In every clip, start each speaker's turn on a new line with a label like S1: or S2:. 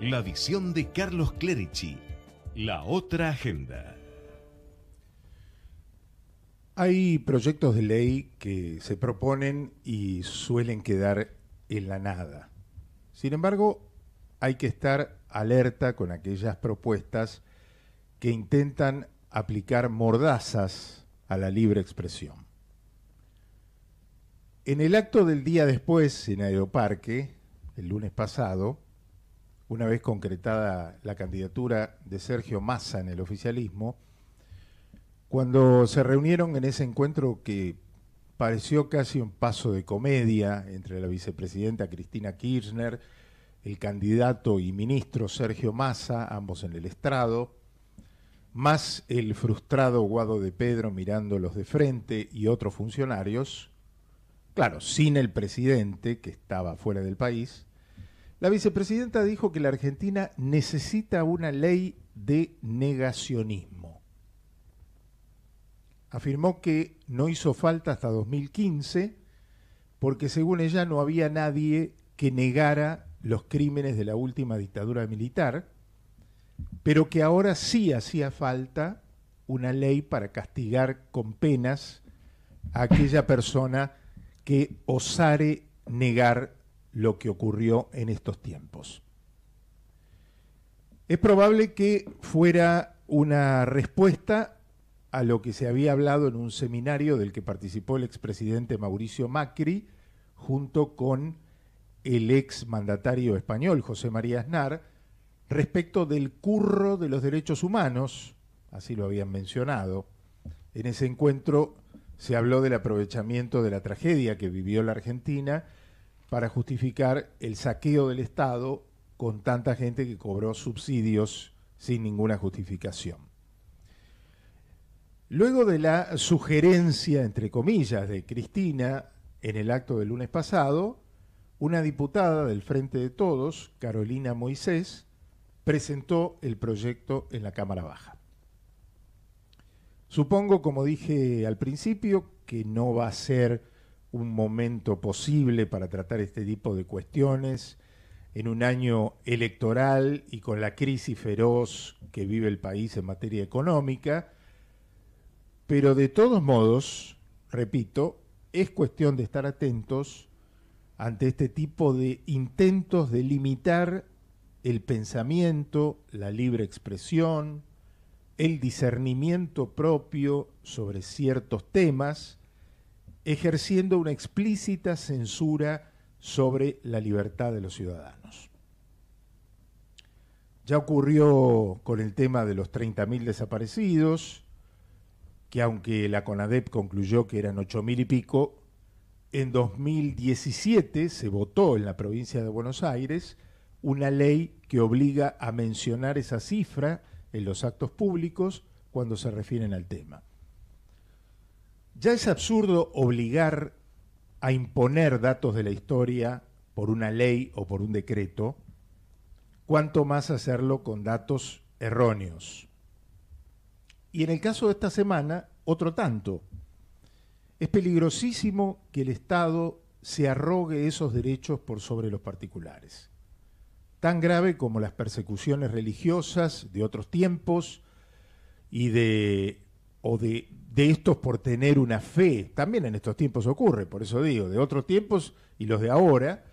S1: La visión de Carlos Clerici. La otra agenda. Hay proyectos de ley que se proponen y suelen quedar en la nada. Sin embargo, hay que estar alerta con aquellas propuestas que intentan aplicar mordazas a la libre expresión. En el acto del día después en Aeroparque, el lunes pasado, una vez concretada la candidatura de Sergio Massa en el oficialismo, cuando se reunieron en ese encuentro que pareció casi un paso de comedia entre la vicepresidenta Cristina Kirchner, el candidato y ministro Sergio Massa, ambos en el estrado, más el frustrado Guado de Pedro mirándolos de frente y otros funcionarios, claro, sin el presidente que estaba fuera del país, la vicepresidenta dijo que la Argentina necesita una ley de negacionismo. Afirmó que no hizo falta hasta 2015 porque según ella no había nadie que negara los crímenes de la última dictadura militar, pero que ahora sí hacía falta una ley para castigar con penas a aquella persona que osare negar lo que ocurrió en estos tiempos. Es probable que fuera una respuesta a lo que se había hablado en un seminario del que participó el expresidente Mauricio Macri junto con el ex mandatario español José María Aznar respecto del curro de los derechos humanos, así lo habían mencionado. En ese encuentro se habló del aprovechamiento de la tragedia que vivió la Argentina para justificar el saqueo del Estado con tanta gente que cobró subsidios sin ninguna justificación. Luego de la sugerencia, entre comillas, de Cristina en el acto del lunes pasado, una diputada del Frente de Todos, Carolina Moisés, presentó el proyecto en la Cámara Baja. Supongo, como dije al principio, que no va a ser un momento posible para tratar este tipo de cuestiones en un año electoral y con la crisis feroz que vive el país en materia económica, pero de todos modos, repito, es cuestión de estar atentos ante este tipo de intentos de limitar el pensamiento, la libre expresión, el discernimiento propio sobre ciertos temas, ejerciendo una explícita censura sobre la libertad de los ciudadanos. Ya ocurrió con el tema de los 30.000 desaparecidos, que aunque la CONADEP concluyó que eran 8.000 y pico, en 2017 se votó en la provincia de Buenos Aires una ley que obliga a mencionar esa cifra en los actos públicos cuando se refieren al tema. Ya es absurdo obligar a imponer datos de la historia por una ley o por un decreto, cuanto más hacerlo con datos erróneos. Y en el caso de esta semana, otro tanto. Es peligrosísimo que el Estado se arrogue esos derechos por sobre los particulares. Tan grave como las persecuciones religiosas de otros tiempos y de o de, de estos por tener una fe, también en estos tiempos ocurre, por eso digo, de otros tiempos y los de ahora,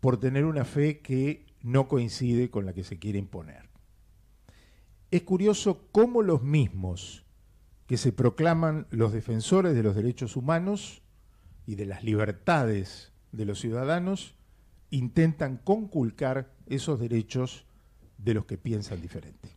S1: por tener una fe que no coincide con la que se quiere imponer. Es curioso cómo los mismos que se proclaman los defensores de los derechos humanos y de las libertades de los ciudadanos intentan conculcar esos derechos de los que piensan diferente.